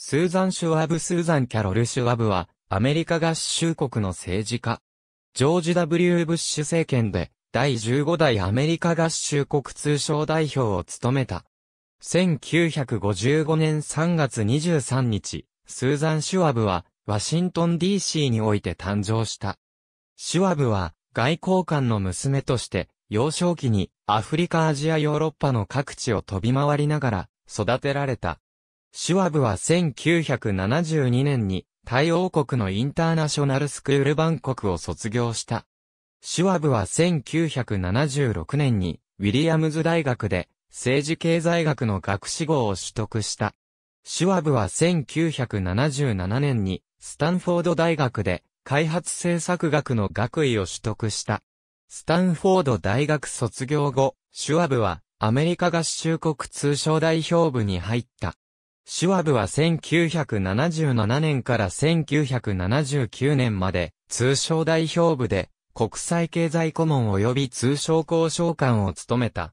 スーザン・シュワブ・スーザン・キャロル・シュワブは、アメリカ合衆国の政治家。ジョージ・ W・ ブッシュ政権で、第15代アメリカ合衆国通商代表を務めた。1955年3月23日、スーザン・シュワブは、ワシントン DC において誕生した。シュワブは、外交官の娘として、幼少期にアフリカアジアヨーロッパの各地を飛び回りながら育てられた。シュワブは1972年に、タイ王国のインターナショナルスクールバンコクを卒業した。シュワブは1976年に、ウィリアムズ大学で、政治経済学の学士号を取得した。シュワブは1977年に、スタンフォード大学で、開発政策学の学位を取得した。スタンフォード大学卒業後、シュワブは、アメリカ合衆国通商代表部に入った。シュワブは1977年から1979年まで通商代表部で国際経済顧問及び通商交渉官を務めた。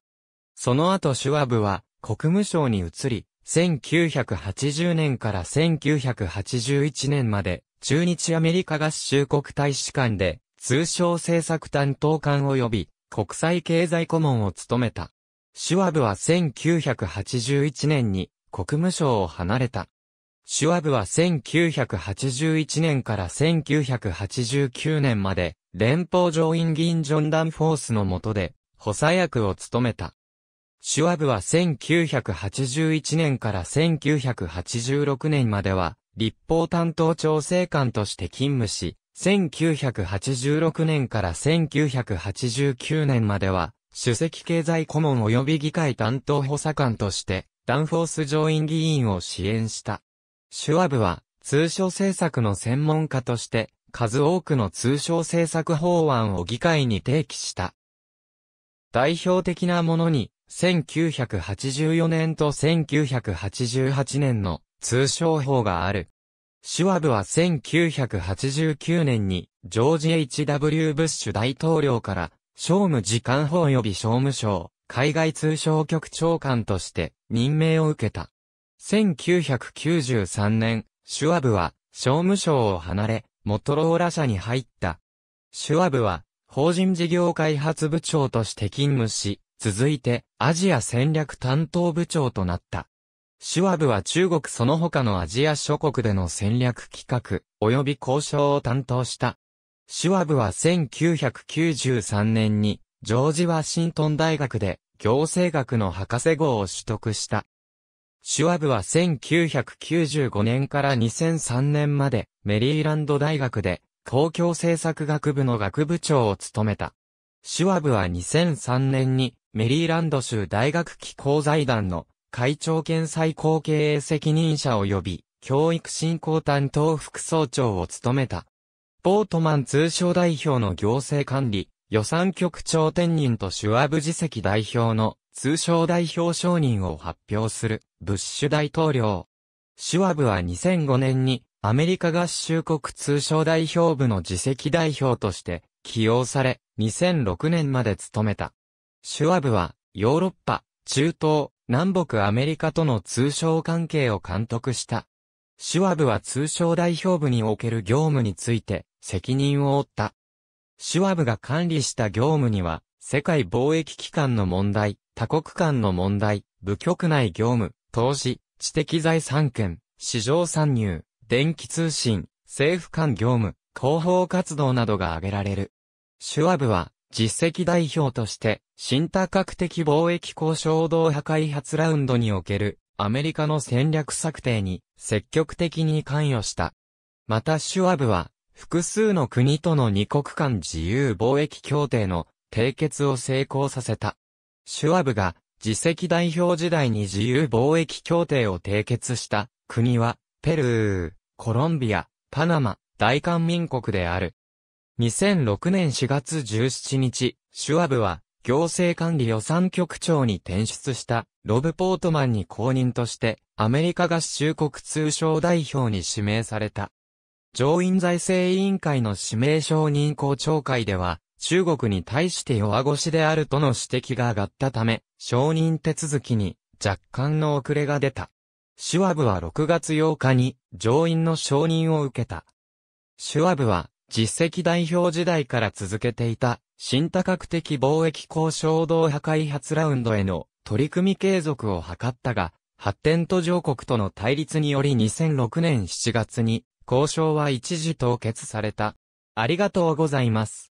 その後シュワブは国務省に移り、1980年から1981年まで中日アメリカ合衆国大使館で通商政策担当官及び国際経済顧問を務めた。シュワブは1981年に国務省を離れた。シュワブは1981年から1989年まで、連邦上院議員ジョン・ダンフォースの下で、補佐役を務めた。シュワブは1981年から1986年までは、立法担当調整官として勤務し、1986年から1989年までは、主席経済顧問及び議会担当補佐官として、ダンフォース上院議員を支援した。シュワブは、通商政策の専門家として、数多くの通商政策法案を議会に提起した。代表的なものに、1984年と1988年の通商法がある。シュワブは1989年に、ジョージ・ H.W. ブッシュ大統領から、商務次官法及び商務省、海外通商局長官として任命を受けた。1993年、シュワブは商務省を離れ、モトローラ社に入った。シュワブは法人事業開発部長として勤務し、続いてアジア戦略担当部長となった。シュワブは中国その他のアジア諸国での戦略企画及び交渉を担当した。シュワブは1993年にジョージ・ワシントン大学で行政学の博士号を取得した。シュワブは1995年から2003年までメリーランド大学で公共政策学部の学部長を務めた。シュワブは2003年にメリーランド州大学機構財団の会長兼最高経営責任者及び教育振興担当副総長を務めた。ポートマン通商代表の行政管理、予算局長天人とシュワブ次席代表の通商代表承認を発表するブッシュ大統領。シュワブは2005年にアメリカ合衆国通商代表部の次席代表として起用され、2006年まで務めた。シュワブはヨーロッパ、中東、南北アメリカとの通商関係を監督した。シュワブは通商代表部における業務について責任を負った。シュワブが管理した業務には、世界貿易機関の問題、多国間の問題、部局内業務、投資、知的財産権、市場参入、電気通信、政府間業務、広報活動などが挙げられる。シュワブは、実績代表として、新多角的貿易交渉同破開発ラウンドにおける、アメリカの戦略策定に積極的に関与した。またシュワブは、複数の国との二国間自由貿易協定の締結を成功させた。シュワブが自責代表時代に自由貿易協定を締結した国はペルー、コロンビア、パナマ、大韓民国である。2006年4月17日、シュワブは行政管理予算局長に転出したロブ・ポートマンに公認としてアメリカ合衆国通商代表に指名された。上院財政委員会の指名承認公聴会では、中国に対して弱腰であるとの指摘が上がったため、承認手続きに若干の遅れが出た。シュワブは6月8日に上院の承認を受けた。シュワブは実績代表時代から続けていた新多角的貿易交渉動破開発ラウンドへの取り組み継続を図ったが、発展途上国との対立により2006年7月に交渉は一時凍結された。ありがとうございます。